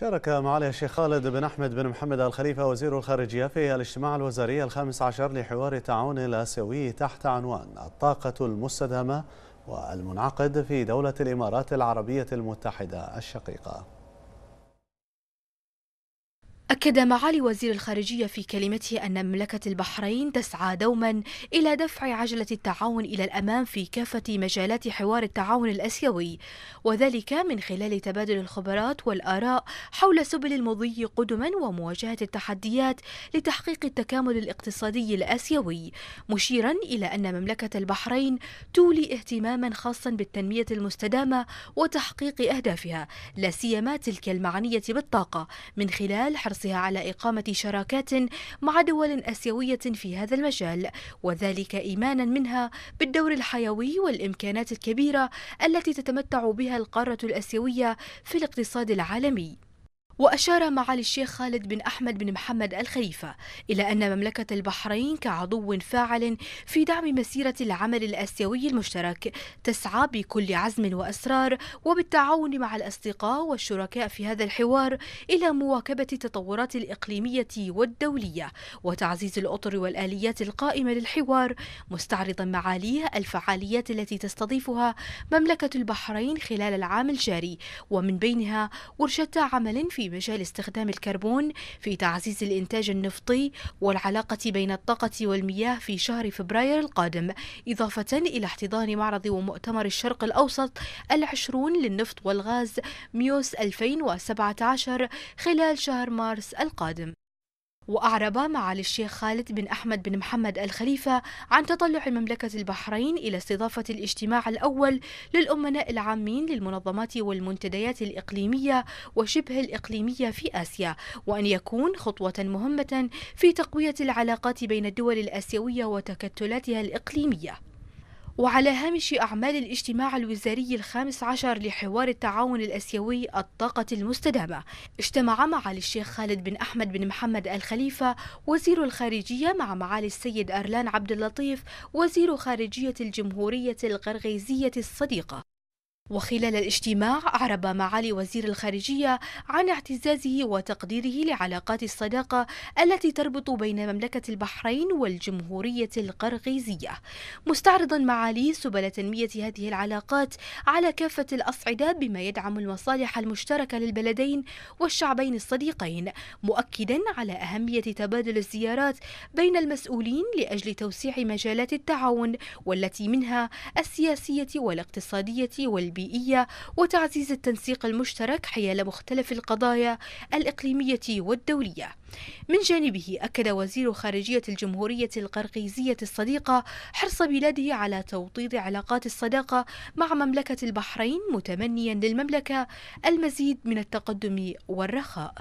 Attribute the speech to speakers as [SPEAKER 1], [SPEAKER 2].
[SPEAKER 1] شارك معالي الشيخ خالد بن أحمد بن محمد الخليفة وزير الخارجية في الاجتماع الوزاري الخامس عشر لحوار التعاون الآسيوي تحت عنوان الطاقة المستدامة والمنعقد في دولة الإمارات العربية المتحدة الشقيقة
[SPEAKER 2] أكد معالي وزير الخارجية في كلمته أن مملكة البحرين تسعى دوما إلى دفع عجلة التعاون إلى الأمام في كافة مجالات حوار التعاون الأسيوي وذلك من خلال تبادل الخبرات والآراء حول سبل المضي قدما ومواجهة التحديات لتحقيق التكامل الاقتصادي الآسيوي مشيرا إلى أن مملكة البحرين تولي اهتماما خاصا بالتنمية المستدامة وتحقيق أهدافها لا سيما تلك المعنية بالطاقة من خلال حرص حرصها على إقامة شراكات مع دول آسيوية في هذا المجال وذلك إيمانا منها بالدور الحيوي والإمكانات الكبيرة التي تتمتع بها القارة الآسيوية في الاقتصاد العالمي وأشار معالي الشيخ خالد بن أحمد بن محمد الخليفة إلى أن مملكة البحرين كعضو فاعل في دعم مسيرة العمل الآسيوي المشترك تسعى بكل عزم وأسرار وبالتعاون مع الأصدقاء والشركاء في هذا الحوار إلى مواكبة التطورات الإقليمية والدولية وتعزيز الأطر والآليات القائمة للحوار مستعرضا معاليه الفعاليات التي تستضيفها مملكة البحرين خلال العام الجاري ومن بينها ورشة عمل في في مجال استخدام الكربون في تعزيز الإنتاج النفطي والعلاقة بين الطاقة والمياه في شهر فبراير القادم إضافة إلى احتضان معرض ومؤتمر الشرق الأوسط العشرون للنفط والغاز ميوس 2017 خلال شهر مارس القادم وأعرب معالي الشيخ خالد بن أحمد بن محمد الخليفة عن تطلع مملكة البحرين إلى استضافة الاجتماع الأول للأمناء العامين للمنظمات والمنتديات الإقليمية وشبه الإقليمية في آسيا وأن يكون خطوة مهمة في تقوية العلاقات بين الدول الآسيوية وتكتلاتها الإقليمية وعلى هامش أعمال الاجتماع الوزاري الخامس عشر لحوار التعاون الأسيوي الطاقة المستدامة اجتمع معالي الشيخ خالد بن أحمد بن محمد الخليفة وزير الخارجية مع معالي السيد أرلان عبد اللطيف وزير خارجية الجمهورية القرغيزية الصديقة وخلال الاجتماع أعرب معالي وزير الخارجية عن اعتزازه وتقديره لعلاقات الصداقة التي تربط بين مملكة البحرين والجمهورية القرغيزية مستعرضا معالي سبل تنمية هذه العلاقات على كافة الأصعدة بما يدعم المصالح المشتركة للبلدين والشعبين الصديقين مؤكدا على أهمية تبادل الزيارات بين المسؤولين لأجل توسيع مجالات التعاون والتي منها السياسية والاقتصادية والبيئة البيئية وتعزيز التنسيق المشترك حيال مختلف القضايا الإقليمية والدولية من جانبه أكد وزير خارجية الجمهورية القرقيزية الصديقة حرص بلاده على توطيد علاقات الصداقة مع مملكة البحرين متمنيا للمملكة المزيد من التقدم والرخاء